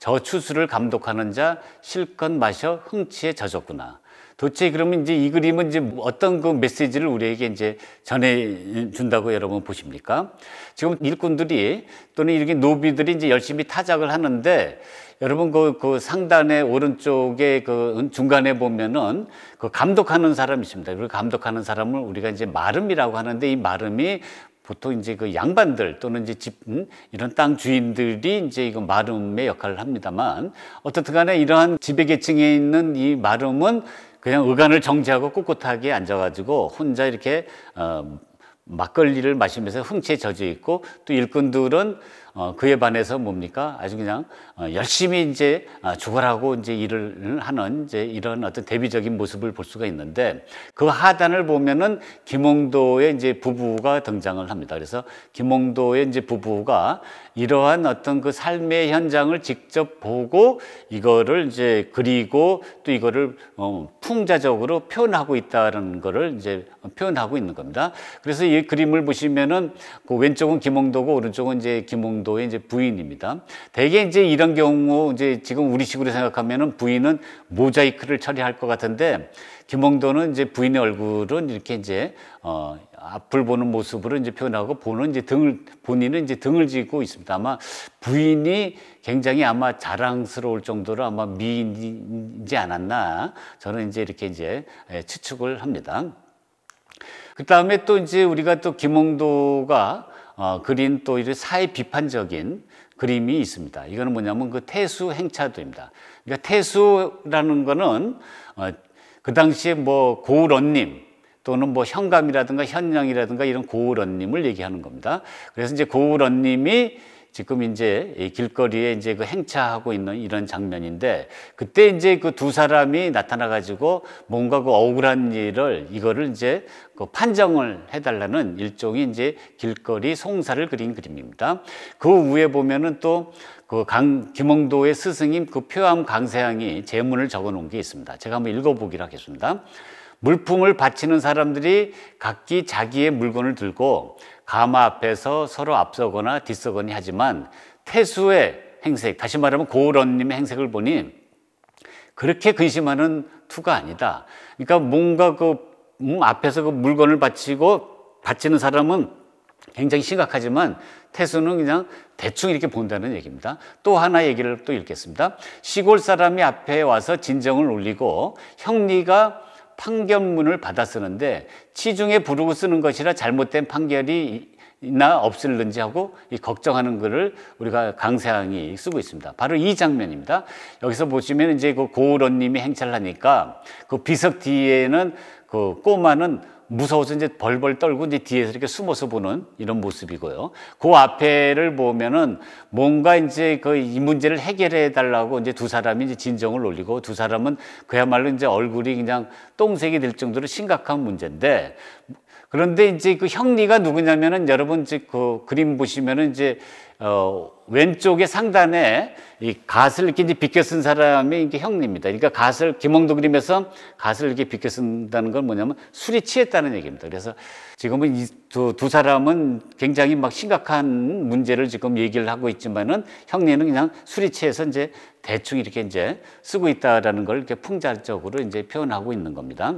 [SPEAKER 1] 저 추수를 감독하는 자 실컷 마셔 흥치에 젖었구나. 도대체 그러면 이제 이 그림은 이제 어떤 그 메시지를 우리에게 이제 전해준다고 여러분 보십니까? 지금 일꾼들이 또는 이렇게 노비들이 이제 열심히 타작을 하는데 여러분 그, 그 상단의 오른쪽에 그 중간에 보면은 그 감독하는 사람이 있습니다. 그리고 감독하는 사람을 우리가 이제 마름이라고 하는데 이 마름이 보통 이제 그 양반들 또는 이제 집 음? 이런 땅 주인들이 이제 이거 마름의 역할을 합니다만 어떻든 간에 이러한 지배계층에 있는 이 마름은 그냥 의관을 정지하고 꿋꿋하게 앉아가지고 혼자 이렇게 어, 막걸리를 마시면서 흥채 젖어 있고 또 일꾼들은 어, 그에 반해서 뭡니까? 아주 그냥 어, 열심히 이제 아, 죽어라고 이제 일을 하는 이제 이런 어떤 대비적인 모습을 볼 수가 있는데 그 하단을 보면은 김홍도의 이제 부부가 등장을 합니다. 그래서 김홍도의 이제 부부가 이러한 어떤 그 삶의 현장을 직접 보고 이거를 이제 그리고 또 이거를 어, 풍자적으로 표현하고 있다는 거를 이제 표현하고 있는 겁니다. 그래서 이 그림을 보시면은 그 왼쪽은 김홍도고 오른쪽은 이제 김홍도의 이제 부인입니다. 대개 이제 이런 경우 이제 지금 우리식으로 생각하면은 부인은 모자이크를 처리할 것 같은데 김홍도는 이제 부인의 얼굴은 이렇게 이제 어 앞을 보는 모습으로 이제 표현하고 보는 이제 등을 본인은 이제 등을 지고 있습니다. 아마 부인이 굉장히 아마 자랑스러울 정도로 아마 미인이지 않았나 저는 이제 이렇게 이제 예, 추측을 합니다. 그 다음에 또 이제 우리가 또 김홍도가 어, 그린 또 이런 사회 비판적인 그림이 있습니다. 이거는 뭐냐면 그 태수 행차도입니다. 그러니까 태수라는 거는 어, 그 당시에 뭐 고우런님 또는 뭐 현감이라든가 현량이라든가 이런 고을언님을 얘기하는 겁니다. 그래서 이제 고을언님이 지금 이제 길거리에 이제 그 행차하고 있는 이런 장면인데 그때 이제 그 두 사람이 나타나 가지고 뭔가 그 억울한 일을 이거를 이제 그 판정을 해달라는 일종의 이제 길거리 송사를 그린 그림입니다. 그 위에 보면은 또 그 강, 김홍도의 스승인그 표암 강세양이 제문을 적어 놓은 게 있습니다. 제가 한번 읽어보기로 하겠습니다. 물품을 바치는 사람들이 각기 자기의 물건을 들고 가마 앞에서 서로 앞서거나 뒤서거니 하지만 태수의 행색, 다시 말하면 고우런님의 행색을 보니 그렇게 근심하는 투가 아니다. 그러니까 뭔가 그 음, 앞에서 그 물건을 바치고 바치는 사람은 굉장히 심각하지만 태수는 그냥 대충 이렇게 본다는 얘기입니다. 또 하나 얘기를 또 읽겠습니다. 시골 사람이 앞에 와서 진정을 올리고 형리가 판결문을 받아 쓰는데 치중에 부르고 쓰는 것이라 잘못된 판결이 있나 없을는지 하고 이 걱정하는 글을 우리가 강세항이 쓰고 있습니다. 바로 이 장면입니다. 여기서 보시면 이제 그 고우런님이 행찰 하니까 그 비석 뒤에는 그 꼬마는 무서워서 이제 벌벌 떨고 이제 뒤에서 이렇게 숨어서 보는 이런 모습이고요. 그 앞에를 보면은 뭔가 이제 그 이 문제를 해결해 달라고 이제 두 사람이 이제 진정을 올리고 두 사람은 그야말로 이제 얼굴이 그냥 똥색이 될 정도로 심각한 문제인데 그런데 이제 그 형리가 누구냐면은 여러분 이제 그 그림 보시면은 이제 어, 왼쪽의 상단에 이 갓을 이렇게 비껴 쓴 사람이 이게 형님입니다. 그러니까 갓을 김홍도 그림에서 갓을 이렇게 비껴 쓴다는 건 뭐냐면 술이 취했다는 얘기입니다. 그래서 지금은 이 두 두 사람은 굉장히 막 심각한 문제를 지금 얘기를 하고 있지만은 형님은 그냥 술이 취해서 이제 대충 이렇게 이제 쓰고 있다라는 걸 이렇게 풍자적으로 이제 표현하고 있는 겁니다.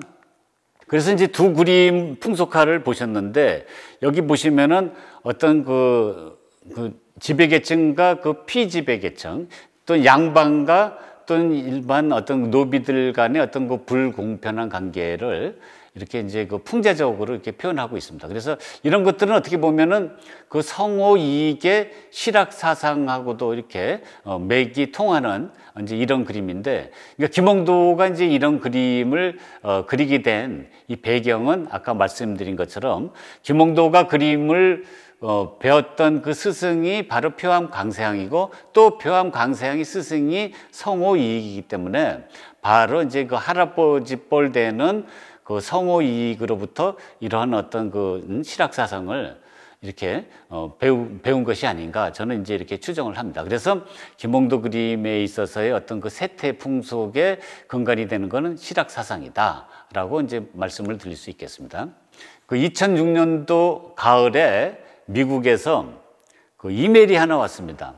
[SPEAKER 1] 그래서 이제 두 그림 풍속화를 보셨는데 여기 보시면은 어떤 그, 그 지배계층과 그 피지배계층 또는 양반과 또는 일반 어떤 노비들 간의 어떤 그 불공평한 관계를 이렇게 이제 그 풍자적으로 이렇게 표현하고 있습니다. 그래서 이런 것들은 어떻게 보면은 그 성호 이익의 실학 사상하고도 이렇게 어, 맥이 통하는 이제 이런 그림인데, 그러니까 김홍도가 이제 이런 그림을 어, 그리게 된 이 배경은 아까 말씀드린 것처럼 김홍도가 그림을 어, 배웠던 그 스승이 바로 표암 강세양이고또 표암 강세양이 스승이 성호 이익이기 때문에 바로 이제 그 할아버지 뻘 되는 그 성호 이익으로부터 이러한 어떤 그 음, 실학사상을 이렇게 어, 배우, 배운 것이 아닌가 저는 이제 이렇게 추정을 합니다. 그래서 김홍도 그림에 있어서의 어떤 그 세태 풍속의 근간이 되는 것은 실학 사상이다라고 이제 말씀을 드릴 수 있겠습니다. 그 2006년도 가을에 미국에서 그 이메일이 하나 왔습니다.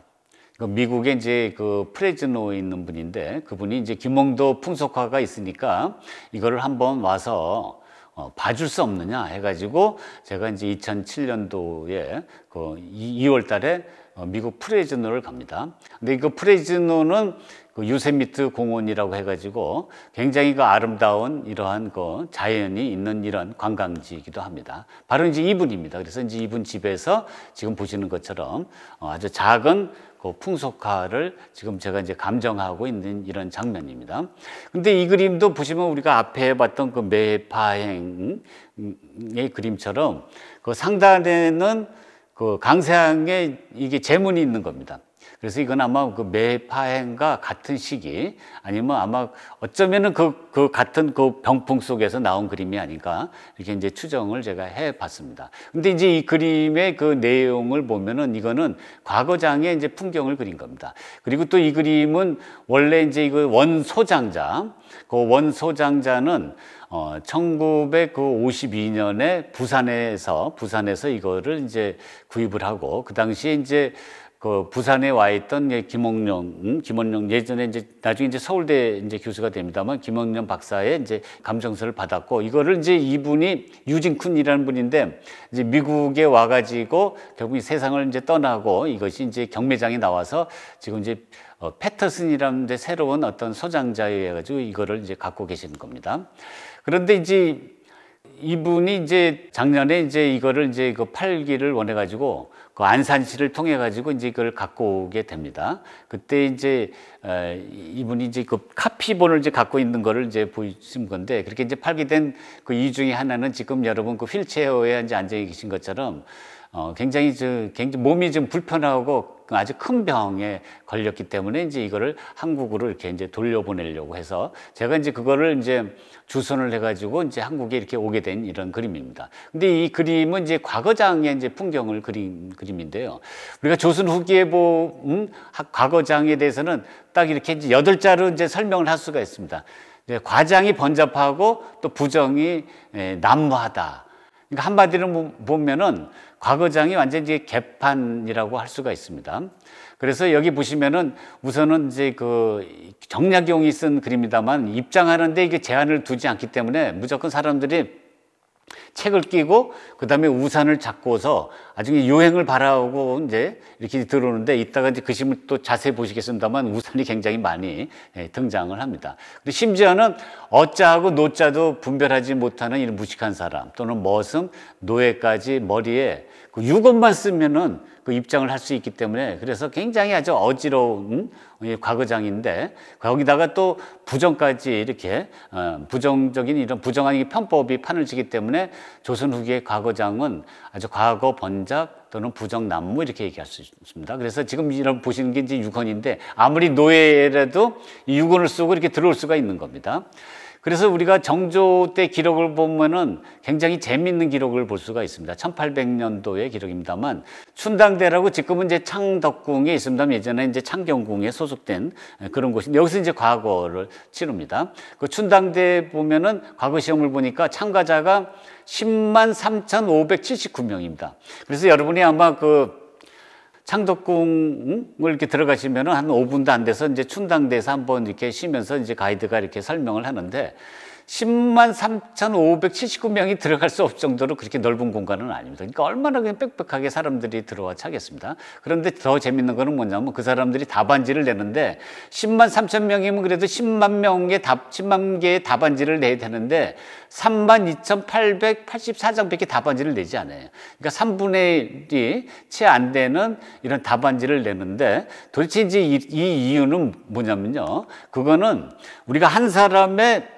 [SPEAKER 1] 그 미국에 이제 그 프레즈노에 있는 분인데 그분이 이제 김홍도 풍속화가 있으니까 이거를 한번 와서 어, 봐줄 수 없느냐 해가지고 제가 이제 2007년도에 그 2월 달에 어, 미국 프레즈노를 갑니다. 근데 이 프레즈노는 그 유세미트 공원이라고 해가지고 굉장히 그 아름다운 이러한 그 자연이 있는 이런 관광지이기도 합니다. 바로 이제 이분입니다. 그래서 이제 이분 집에서 지금 보시는 것처럼 어, 아주 작은 그 풍속화를 지금 제가 이제 감정하고 있는 이런 장면입니다. 근데 이 그림도 보시면 우리가 앞에 봤던 그 매파행의 그림처럼 그 상단에는 그 강세항에 이게 제문이 있는 겁니다. 그래서 이건 아마 그 매파행과 같은 시기 아니면 아마 어쩌면은 그, 그 같은 그 병풍 속에서 나온 그림이 아닌가 이렇게 이제 추정을 제가 해 봤습니다. 근데 이제 이 그림의 그 내용을 보면은 이거는 과거장의 이제 풍경을 그린 겁니다. 그리고 또 이 그림은 원래 이제 이거 그 원소장자 그 원소장자는 어, 1952년에 부산에서 부산에서 이거를 이제 구입을 하고 그 당시에 이제 그 부산에 와 있던 예, 김홍룡, 음? 김원룡 예전에 이제 나중에 이제 서울대 이제 교수가 됩니다만 김홍룡 박사의 이제 감정서를 받았고 이거를 이제 이분이 유진쿤이라는 분인데 이제 미국에 와가지고 결국 이 세상을 이제 떠나고 이것이 이제 경매장에 나와서 지금 이제 어, 패터슨이라는 데 새로운 어떤 소장자에 가지고 이거를 이제 갖고 계시는 겁니다. 그런데 이제 이분이 이제 작년에 이제 이거를 이제 그 팔기를 원해가지고 그 안산시를 통해 가지고 이제 그걸 갖고 오게 됩니다. 그때 이제 이분이 이제 그 카피본을 이제 갖고 있는 거를 이제 보신 건데 그렇게 이제 팔게 된 그 이유 중에 하나는 지금 여러분 그 휠체어에 이제 앉아 계신 것처럼 어, 굉장히 저, 굉장히 몸이 좀 불편하고 아주 큰 병에 걸렸기 때문에 이제 이거를 한국으로 이렇게 이제 돌려보내려고 해서 제가 이제 그거를 이제 주선을 해가지고 이제 한국에 이렇게 오게 된 이런 그림입니다. 근데 이 그림은 이제 과거장의 이제 풍경을 그린 그림인데요. 우리가 조선 후기에 보면 과거장에 대해서는 딱 이렇게 이제 여덟 자로 이제 설명을 할 수가 있습니다. 과장이 번잡하고 또 부정이 예, 난무하다 그러니까 한마디로 보면은 과거장이 완전 이제 개판이라고 할 수가 있습니다. 그래서 여기 보시면은 우선은 이제 그 정약용이 쓴 글입니다만 입장하는데 이게 제한을 두지 않기 때문에 무조건 사람들이 책을 끼고 그다음에 우산을 잡고서 나중에 요행을 바라보고 이제 이렇게 들어오는데 이따가 이제 그 시물 또 자세히 보시겠습니다만 우산이 굉장히 많이 예, 등장을 합니다. 그리고 심지어는 어짜하고 노짜도 분별하지 못하는 이런 무식한 사람 또는 머슴 노예까지 머리에 그유건만 쓰면은 그 입장을 할 수 있기 때문에 그래서 굉장히 아주 어지러운 어, 과거장인데 거기다가 또 부정까지 이렇게 어, 부정적인 이런 부정한 편법이 판을 치기 때문에 조선 후기의 과거장은 아주 과거 번작 또는 부정 난무 이렇게 얘기할 수 있습니다. 그래서 지금 이런 보시는 게 이제 유건인데 아무리 노예라도 이 유건을 쓰고 이렇게 들어올 수가 있는 겁니다. 그래서 우리가 정조 때 기록을 보면은 굉장히 재미있는 기록을 볼 수가 있습니다. 1800년도의 기록입니다만 춘당대라고 지금은 이제 창덕궁에 있습니다. 예전에 이제 창경궁에 소속된 그런 곳인데 여기서 이제 과거를 치릅니다. 그 춘당대 보면은 과거 시험을 보니까 참가자가 10만 3,579명입니다. 그래서 여러분이 아마 그 창덕궁을 이렇게 들어가시면은 한 5분도 안 돼서 이제 춘당대에서 한번 이렇게 쉬면서 이제 가이드가 이렇게 설명을 하는데 10만 3,579명이 들어갈 수 없을 정도로 그렇게 넓은 공간은 아닙니다. 그러니까 얼마나 그냥 빽빽하게 사람들이 들어와 차겠습니다. 그런데 더 재밌는 거는 뭐냐면 그 사람들이 답안지를 내는데 10만 3천 명이면 그래도 10만 명의 답, 10만 개의 답안지를 내야 되는데 3만 2,884장밖에 답안지를 내지 않아요. 그러니까 3분의 1이 채 안 되는 이런 답안지를 내는데 도대체 이제 이, 이 이유는 뭐냐면요. 그거는 우리가 한 사람의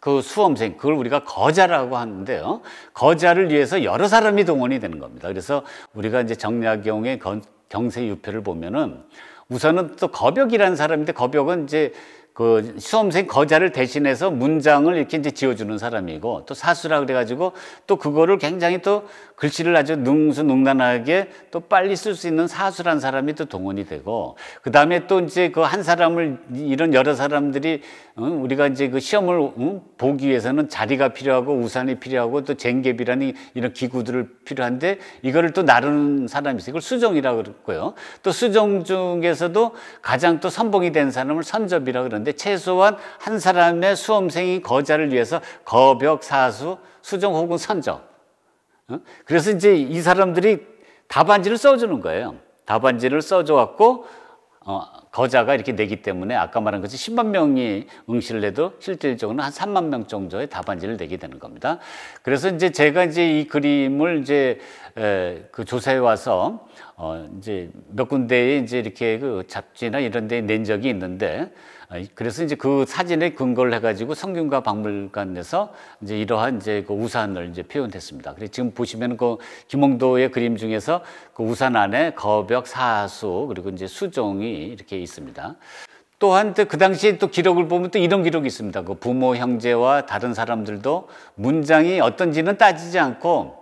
[SPEAKER 1] 그 수험생, 그걸 우리가 거자라고 하는데요. 거자를 위해서 여러 사람이 동원이 되는 겁니다. 그래서 우리가 이제 정약용의 경세 유표를 보면은 우선은 또 거벽이라는 사람인데 거벽은 이제 그 수험생 거자를 대신해서 문장을 이렇게 이제 지어주는 사람이고 또 사수라 그래가지고 또 그거를 굉장히 또 글씨를 아주 능수능란하게 또 빨리 쓸 수 있는 사수란 사람이 또 동원이 되고 그 다음에 또 이제 그 한 사람을 이런 여러 사람들이 어, 우리가 이제 그 시험을 응? 어, 보기 위해서는 자리가 필요하고 우산이 필요하고 또 쟁개비라는 이런 기구들을 필요한데 이거를 또 나르는 사람이 있어요. 이걸 수정이라고 그랬고요. 또 수정 중에서도 가장 또 선봉이 된 사람을 선접이라고 그러는데 그런데 최소한 한 사람의 수험생이 거자를 위해서 거벽, 사수, 수정 혹은 선정. 그래서 이제 이 사람들이 답안지를 써주는 거예요. 답안지를 써줘갖고 어, 거자가 이렇게 내기 때문에 아까 말한 것이 10만 명이 응시를 해도 실질적으로는 한 3만 명 정도의 답안지를 내게 되는 겁니다. 그래서 이제 제가 이제 이 그림을 이제 에, 그 조사해 와서 어, 이제 몇 군데에 이제 이렇게 그 잡지나 이런 데에 낸 적이 있는데 그래서 이제 그 사진에 근거를 해가지고 성균과 박물관에서 이제 이러한 이제 그 우산을 이제 표현했습니다. 그래서 지금 보시면 그 김홍도의 그림 중에서 그 우산 안에 거벽, 사수 그리고 이제 수종이 이렇게 있습니다. 또한 그 당시에 또 기록을 보면 또 이런 기록이 있습니다. 그 부모, 형제와 다른 사람들도 문장이 어떤지는 따지지 않고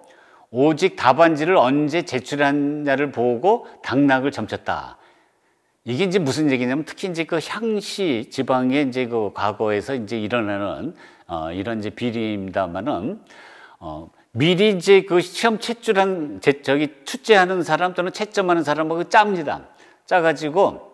[SPEAKER 1] 오직 답안지를 언제 제출했냐를 보고 당락을 점쳤다. 이게 이제 무슨 얘기냐면 특히 이제 그 향시 지방의 이제 그 과거에서 이제 일어나는 어, 이런 이제 비리입니다만은 어, 미리 이제 그 시험 채출한 제, 저기 출제하는 사람 또는 채점하는 사람하고 그 짭니다. 짜가지고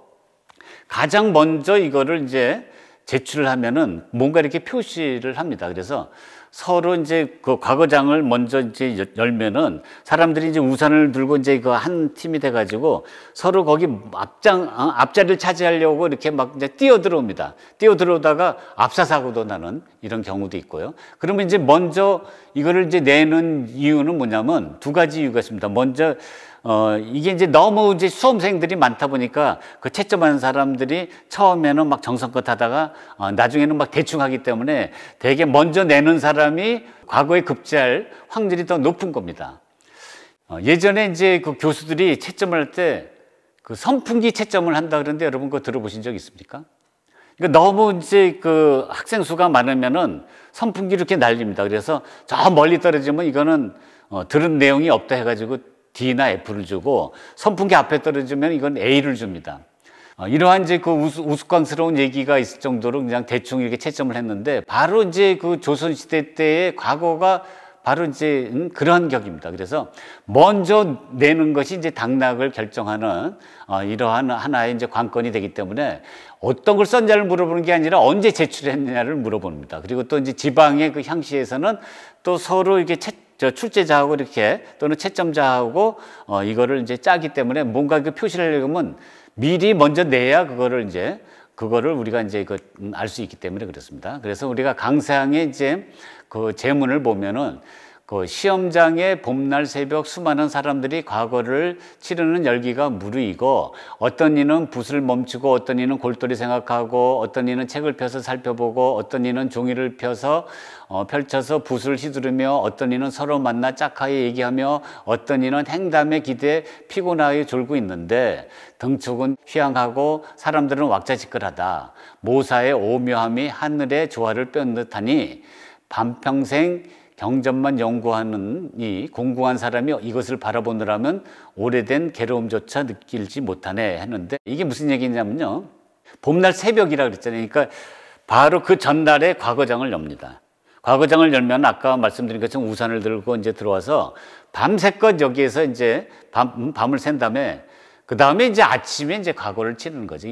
[SPEAKER 1] 가장 먼저 이거를 이제 제출을 하면은 뭔가 이렇게 표시를 합니다. 그래서 서로 이제 그 과거장을 먼저 이제 열면은 사람들이 이제 우산을 들고 이제 그 한 팀이 돼가지고 서로 거기 앞장 어, 앞자리를 차지하려고 이렇게 막 이제 뛰어 들어옵니다. 뛰어 들어오다가 압사 사고도 나는 이런 경우도 있고요. 그러면 이제 먼저 이거를 이제 내는 이유는 뭐냐면 두 가지 이유가 있습니다. 먼저 어, 이게 이제 너무 이제 수험생들이 많다 보니까 그 채점하는 사람들이 처음에는 막 정성껏 하다가 어, 나중에는 막 대충 하기 때문에 되게 먼저 내는 사람이 과거에 급제할 확률이 더 높은 겁니다. 어, 예전에 이제 그 교수들이 채점을 할때 그 선풍기 채점을 한다 그러는데 여러분 그거 들어보신 적 있습니까? 그러니까 너무 이제 그 학생 수가 많으면은 선풍기 이렇게 날립니다. 그래서 저 멀리 떨어지면 이거는 어, 들은 내용이 없다 해가지고 D나 F를 주고 선풍기 앞에 떨어지면 이건 A를 줍니다. 어, 이러한 이제 그 우스, 꽝스러운 얘기가 있을 정도로 그냥 대충 이렇게 채점을 했는데 바로 이제 그 조선시대 때의 과거가 바로 이제 음, 그러한 격입니다. 그래서 먼저 내는 것이 이제 당락을 결정하는 어, 이러한 하나의 이제 관건이 되기 때문에 어떤 걸 썼냐를 물어보는 게 아니라 언제 제출했느냐를 물어봅니다. 그리고 또 이제 지방의 그 향시에서는 또 서로 이렇게 채, 저 출제자하고 이렇게 또는 채점자하고 어, 이거를 이제 짜기 때문에 뭔가 그 표시를 하려면 미리 먼저 내야 그거를 이제 그거를 우리가 이제 그 알수 음, 있기 때문에 그렇습니다. 그래서 우리가 강사항의 이제 그 제문을 보면은 그 시험장의 봄날 새벽 수많은 사람들이 과거를 치르는 열기가 무르이고 어떤 이는 붓을 멈추고 어떤 이는 골똘히 생각하고 어떤 이는 책을 펴서 살펴보고 어떤 이는 종이를 펴서 어, 펼쳐서 붓을 휘두르며 어떤 이는 서로 만나 짝하여 얘기하며 어떤 이는 행담에 기대 피곤하여 졸고 있는데 등축은 휘황하고 사람들은 왁자지껄하다 모사의 오묘함이 하늘의 조화를 뺀 듯하니 반평생 경전만 연구하는 이 공부한 사람이 이것을 바라보느라면 오래된 괴로움조차 느낄지 못하네 했는데 이게 무슨 얘기냐면요. 봄날 새벽이라 그랬잖아요. 그러니까 바로 그 전날에 과거장을 엽니다. 과거장을 열면 아까 말씀드린 것처럼 우산을 들고 이제 들어와서 밤새껏 여기에서 이제 밤, 밤을 샌 다음에 그 다음에 이제 아침에 이제 과거를 치는 거죠.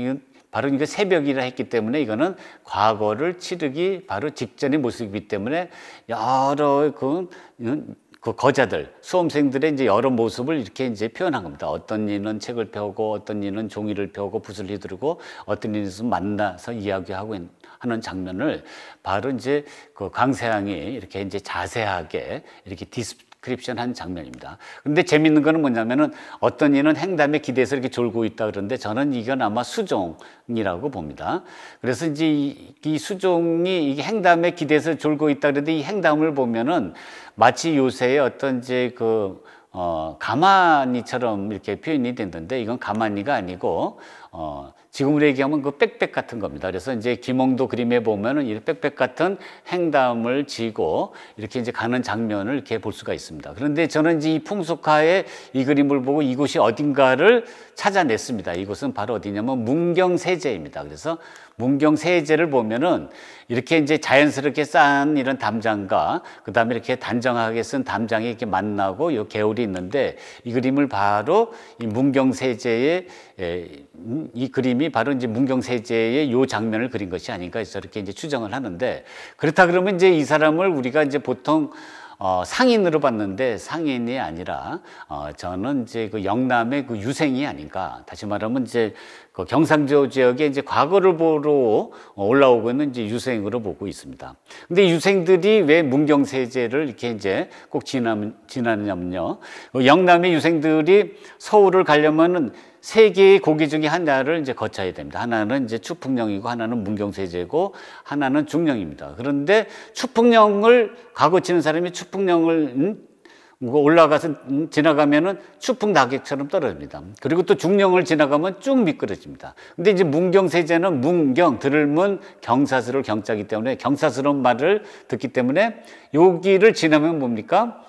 [SPEAKER 1] 바로 이게 새벽이라 했기 때문에 이거는 과거를 치르기 바로 직전의 모습이기 때문에 여러 그, 음, 그 거자들, 수험생들의 이제 여러 모습을 이렇게 이제 표현한 겁니다. 어떤 이는 책을 펴고, 어떤 이는 종이를 펴고, 붓을 휘두르고, 어떤 이는 만나서 이야기하고 하는 장면을 바로 이제 그 강세양이 이렇게 이제 자세하게 이렇게 디스 크립션 한 장면입니다. 근데 재밌는 거는 뭐냐면은 어떤 이는 행담에 기대서 이렇게 졸고 있다 그러는데 저는 이건 아마 수종이라고 봅니다. 그래서 이제 이, 이 수종이 이게 행담에 기대서 졸고 있다 그러는데 이 행담을 보면은 마치 요새의 어떤 이제 그 어, 가마니처럼 이렇게 표현이 됐던데 이건 가마니가 아니고 어, 지금으로 얘기하면 그 빽빽 같은 겁니다. 그래서 이제 김홍도 그림에 보면은 이 빽빽 같은 행담을 지고 이렇게 이제 가는 장면을 이렇게 볼 수가 있습니다. 그런데 저는 이제 이 풍속화의 이 그림을 보고 이곳이 어딘가를 찾아냈습니다. 이곳은 바로 어디냐면 문경세제입니다. 그래서 문경세제를 보면은 이렇게 이제 자연스럽게 쌓은 이런 담장과 그 다음에 이렇게 단정하게 쓴 담장이 이렇게 만나고 요 개울이 있는데 이 그림을 바로 이 문경세제의 음, 이그림 작품이 바로 이제 문경세제의 요 장면을 그린 것이 아닌가 저렇게 이제 추정을 하는데 그렇다 그러면 이제 이 사람을 우리가 이제 보통 어, 상인으로 봤는데 상인이 아니라 어, 저는 이제 그 영남의 그 유생이 아닌가 다시 말하면 이제 그 경상도 지역에 이제 과거를 보러 올라오고 있는 이제 유생으로 보고 있습니다. 근데 유생들이 왜 문경세제를 이렇게 이제 꼭 지나, 지나냐면요. 그 영남의 유생들이 서울을 가려면은 세 개의 고기 중에 하나를 이제 거쳐야 됩니다. 하나는 이제 추풍령이고 하나는 문경세제고 하나는 중령입니다. 그런데 추풍령을 가고 치는 사람이 추풍령을 음? 뭐 올라가서 음, 지나가면은 추풍 낙엽처럼 떨어집니다. 그리고 또 중령을 지나가면 쭉 미끄러집니다. 근데 이제 문경세제는 문경, 들을문, 경사스러울 경자기 때문에 경사스러운 말을 듣기 때문에 여기를 지나면 뭡니까?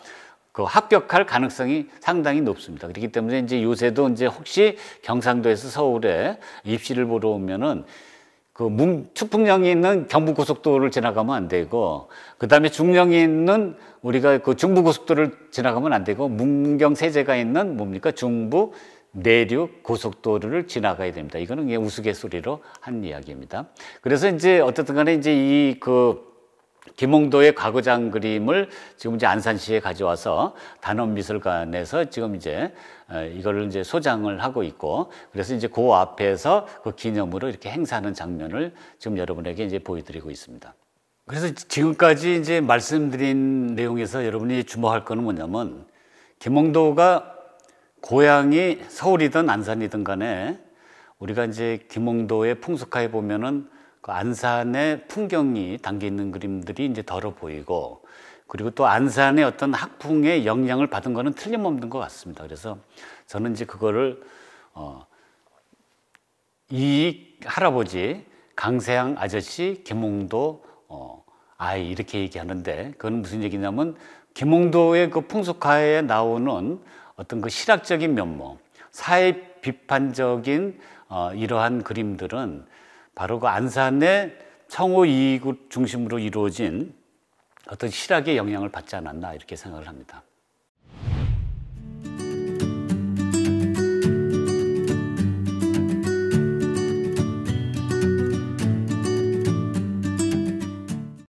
[SPEAKER 1] 그 합격할 가능성이 상당히 높습니다. 그렇기 때문에 이제 요새도 이제 혹시 경상도에서 서울에 입시를 보러 오면은 그 문, 축풍령이 있는 경부고속도로를 지나가면 안 되고, 그 다음에 중령이 있는 우리가 그 중부고속도로를 지나가면 안 되고, 문경세제가 있는 뭡니까? 중부 내륙 고속도로를 지나가야 됩니다. 이거는 우스갯소리로 한 이야기입니다. 그래서 이제 어쨌든 간에 이제 이그 김홍도의 과거장 그림을 지금 이제 안산시에 가져와서 단원미술관에서 지금 이제 어, 이거를 이제 소장을 하고 있고 그래서 이제 그 앞에서 그 기념으로 이렇게 행사하는 장면을 지금 여러분에게 이제 보여드리고 있습니다. 그래서 지금까지 이제 말씀드린 내용에서 여러분이 주목할 거는 뭐냐면 김홍도가 고향이 서울이든 안산이든 간에 우리가 이제 김홍도의 풍속화에 보면은 그 안산의 풍경이 담겨 있는 그림들이 이제 덜어 보이고 그리고 또 안산의 어떤 학풍의 영향을 받은 거는 틀림없는 것 같습니다. 그래서 저는 이제 그거를 어, 이 할아버지 강세양 아저씨 김홍도 어, 아이 이렇게 얘기하는데 그건 무슨 얘기냐면 김홍도의 그 풍속화에 나오는 어떤 그 실학적인 면모, 사회 비판적인 어, 이러한 그림들은 바로 그 안산의 청호 이익 을 중심으로 이루어진 어떤 실학의 영향을 받지 않았나 이렇게 생각을 합니다.